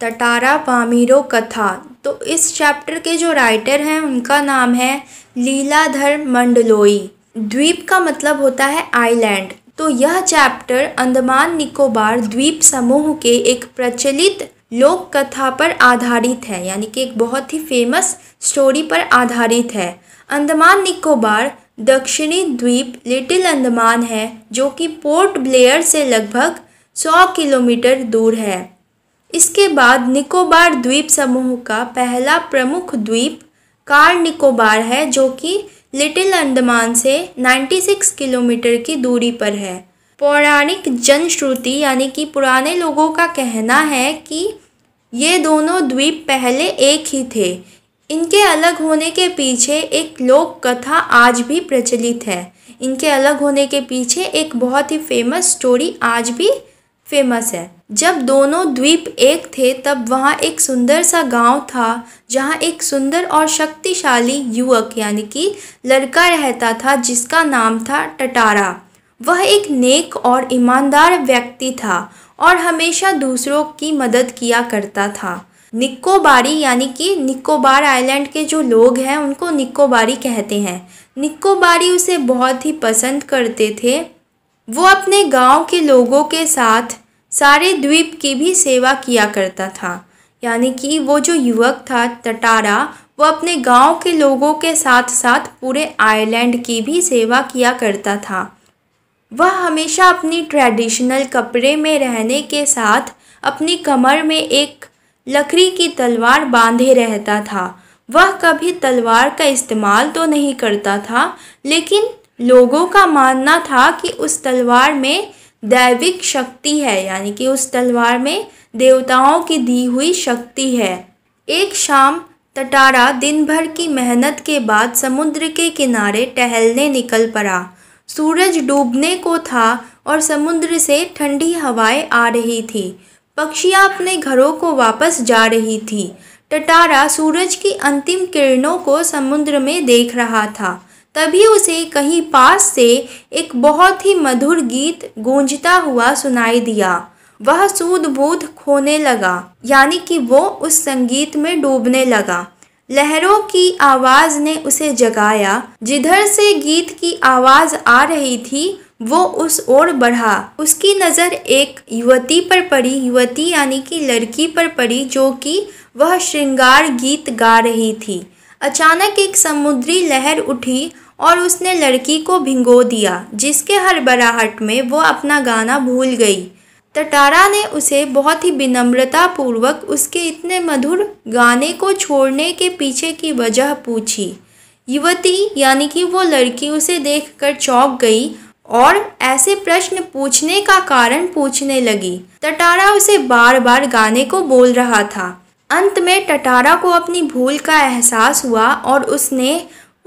तटारा पामीरो कथा तो इस चैप्टर के जो राइटर हैं उनका नाम है लीलाधर मंडलोई द्वीप का मतलब होता है आइलैंड तो यह चैप्टर अंडमान निकोबार द्वीप समूह के एक प्रचलित लोक कथा पर आधारित है यानी कि एक बहुत ही फेमस स्टोरी पर आधारित है अंडमान निकोबार दक्षिणी द्वीप लिटिल अंडमान है जो कि पोर्ट ब्लेयर से लगभग 100 किलोमीटर दूर है इसके बाद निकोबार द्वीप समूह का पहला प्रमुख द्वीप कार निकोबार है जो कि लिटिल अंडमान से 96 किलोमीटर की दूरी पर है पौराणिक जनश्रुति यानी कि पुराने लोगों का कहना है कि ये दोनों द्वीप पहले एक ही थे इनके अलग होने के पीछे एक लोक कथा आज भी प्रचलित है इनके अलग होने के पीछे एक बहुत ही फेमस स्टोरी आज भी फेमस है जब दोनों द्वीप एक थे तब वहाँ एक सुंदर सा गांव था जहाँ एक सुंदर और शक्तिशाली युवक यानी कि लड़का रहता था जिसका नाम था टटारा वह एक नेक और ईमानदार व्यक्ति था और हमेशा दूसरों की मदद किया करता था निकोबारी यानी कि निकोबार आइलैंड के जो लोग हैं उनको निकोबारी कहते हैं निकोबारी उसे बहुत ही पसंद करते थे वो अपने गांव के लोगों के साथ सारे द्वीप की भी सेवा किया करता था यानी कि वो जो युवक था टटारा वो अपने गांव के लोगों के साथ साथ पूरे आयरलैंड की भी सेवा किया करता था वह हमेशा अपनी ट्रेडिशनल कपड़े में रहने के साथ अपनी कमर में एक लकड़ी की तलवार बांधे रहता था वह कभी तलवार का इस्तेमाल तो नहीं करता था लेकिन लोगों का मानना था कि उस तलवार में दैविक शक्ति है यानी कि उस तलवार में देवताओं की दी हुई शक्ति है एक शाम तटारा दिन भर की मेहनत के बाद समुद्र के किनारे टहलने निकल पड़ा सूरज डूबने को था और समुद्र से ठंडी हवाएं आ रही थी पक्षियाँ अपने घरों को वापस जा रही थी टटारा सूरज की अंतिम किरणों को समुद्र में देख रहा था तभी उसे कहीं पास से एक बहुत ही मधुर गीत गूंजता हुआ सुनाई दिया वह बूद खोने लगा यानी कि वो उस संगीत में डूबने लगा लहरों की आवाज़ ने उसे जगाया जिधर से गीत की आवाज़ आ रही थी वो उस ओर बढ़ा उसकी नज़र एक युवती पर पड़ी युवती यानी कि लड़की पर पड़ी जो कि वह श्रृंगार गीत गा रही थी अचानक एक समुद्री लहर उठी और उसने लड़की को भिंगो दिया जिसके बराहट में वो अपना गाना भूल गई तटारा ने उसे बहुत ही विनम्रता पूर्वक उसके इतने मधुर गाने को छोड़ने के पीछे की वजह पूछी युवती यानी कि वो लड़की उसे देखकर चौंक गई और ऐसे प्रश्न पूछने का कारण पूछने लगी तटारा उसे बार बार गाने को बोल रहा था अंत में टटारा को अपनी भूल का एहसास हुआ और उसने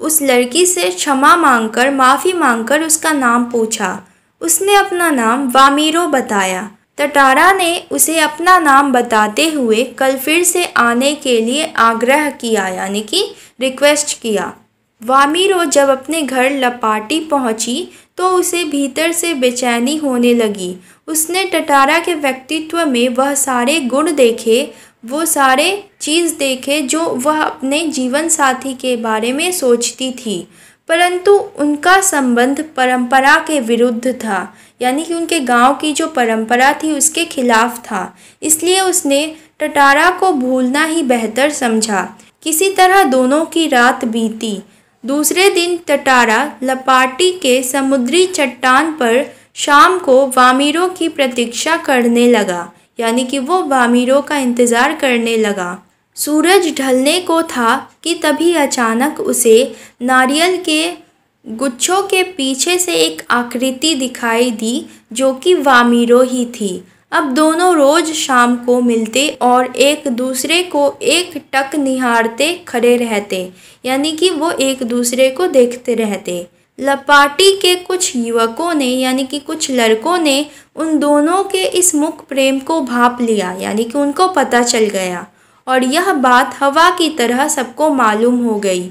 उस लड़की से क्षमा मांगकर माफ़ी मांगकर उसका नाम पूछा उसने अपना नाम वामीरो बताया टटारा ने उसे अपना नाम बताते हुए कल फिर से आने के लिए आग्रह किया यानी कि रिक्वेस्ट किया वामीरो जब अपने घर लपाटी पहुंची तो उसे भीतर से बेचैनी होने लगी उसने टटारा के व्यक्तित्व में वह सारे गुण देखे वो सारे चीज़ देखे जो वह अपने जीवन साथी के बारे में सोचती थी परंतु उनका संबंध परंपरा के विरुद्ध था यानी कि उनके गांव की जो परंपरा थी उसके खिलाफ था इसलिए उसने टटारा को भूलना ही बेहतर समझा किसी तरह दोनों की रात बीती दूसरे दिन टटारा लपाटी के समुद्री चट्टान पर शाम को वामिरों की प्रतीक्षा करने लगा यानी कि वो वामिरों का इंतज़ार करने लगा सूरज ढलने को था कि तभी अचानक उसे नारियल के गुच्छों के पीछे से एक आकृति दिखाई दी जो कि वामीरो ही थी अब दोनों रोज शाम को मिलते और एक दूसरे को एक टक निहारते खड़े रहते यानी कि वो एक दूसरे को देखते रहते लपाटी के कुछ युवकों ने यानी कि कुछ लड़कों ने उन दोनों के इस मुख प्रेम को भाप लिया यानी कि उनको पता चल गया और यह बात हवा की तरह सबको मालूम हो गई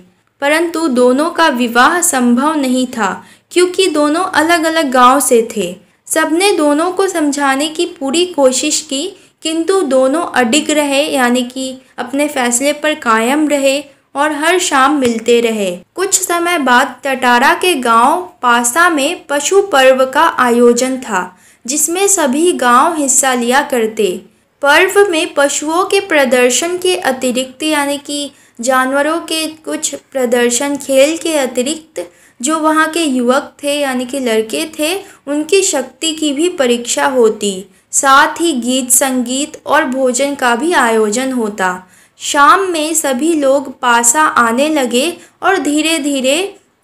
परंतु दोनों का विवाह संभव नहीं था क्योंकि दोनों अलग अलग गांव से थे सबने दोनों को समझाने की पूरी कोशिश की किंतु दोनों अडिग रहे यानी कि अपने फैसले पर कायम रहे और हर शाम मिलते रहे कुछ समय बाद टटारा के गांव पासा में पशु पर्व का आयोजन था जिसमें सभी गांव हिस्सा लिया करते पर्व में पशुओं के प्रदर्शन के अतिरिक्त यानी कि जानवरों के कुछ प्रदर्शन खेल के अतिरिक्त जो वहाँ के युवक थे यानी कि लड़के थे उनकी शक्ति की भी परीक्षा होती साथ ही गीत संगीत और भोजन का भी आयोजन होता शाम में सभी लोग पासा आने लगे और धीरे धीरे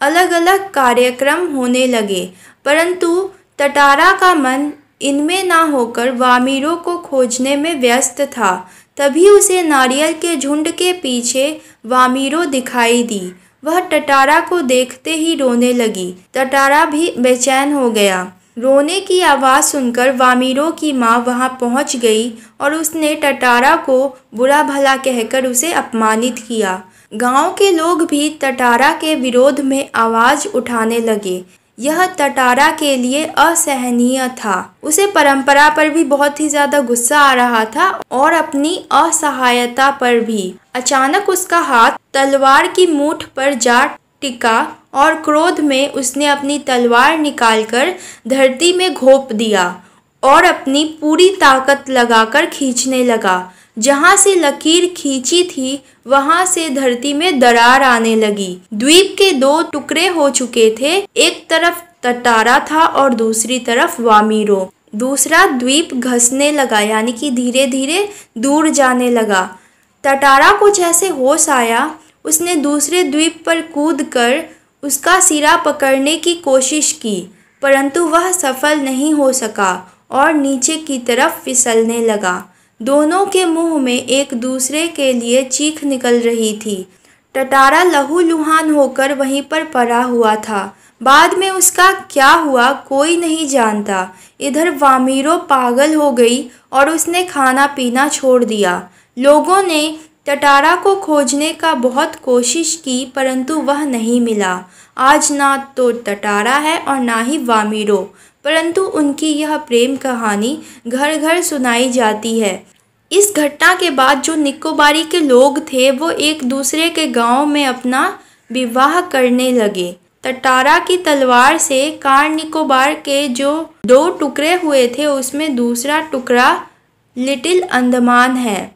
अलग अलग कार्यक्रम होने लगे परंतु तटारा का मन इनमें ना होकर वामीरों को खोजने में व्यस्त था तभी उसे नारियल के झुंड के पीछे वामीरों दिखाई दी वह टटारा को देखते ही रोने लगी टटारा भी बेचैन हो गया रोने की आवाज़ सुनकर वामीरों की माँ वहाँ पहुँच गई और उसने टटारा को बुरा भला कहकर उसे अपमानित किया गांव के लोग भी टटारा के विरोध में आवाज़ उठाने लगे यह टटारा के लिए असहनीय था उसे परंपरा पर भी बहुत ही ज़्यादा गुस्सा आ रहा था और अपनी असहायता पर भी अचानक उसका हाथ तलवार की मूठ पर जा टिका और क्रोध में उसने अपनी तलवार निकालकर धरती में घोप दिया और अपनी पूरी ताकत लगाकर खींचने लगा जहाँ से लकीर खींची थी वहाँ से धरती में दरार आने लगी द्वीप के दो टुकड़े हो चुके थे एक तरफ तटारा था और दूसरी तरफ वामीरो दूसरा द्वीप घसने लगा यानी कि धीरे धीरे दूर जाने लगा तटारा को जैसे होश आया उसने दूसरे द्वीप पर कूद कर उसका सिरा पकड़ने की कोशिश की परंतु वह सफल नहीं हो सका और नीचे की तरफ फिसलने लगा दोनों के मुंह में एक दूसरे के लिए चीख निकल रही थी टटारा लहू लुहान होकर वहीं पर पड़ा हुआ था बाद में उसका क्या हुआ कोई नहीं जानता इधर वामीरो पागल हो गई और उसने खाना पीना छोड़ दिया लोगों ने टटारा को खोजने का बहुत कोशिश की परंतु वह नहीं मिला आज ना तो टटारा है और ना ही वामिरो परंतु उनकी यह प्रेम कहानी घर घर सुनाई जाती है इस घटना के बाद जो निकोबारी के लोग थे वो एक दूसरे के गांव में अपना विवाह करने लगे टटारा की तलवार से कार निकोबार के जो दो टुकड़े हुए थे उसमें दूसरा टुकड़ा लिटिल अंदमान है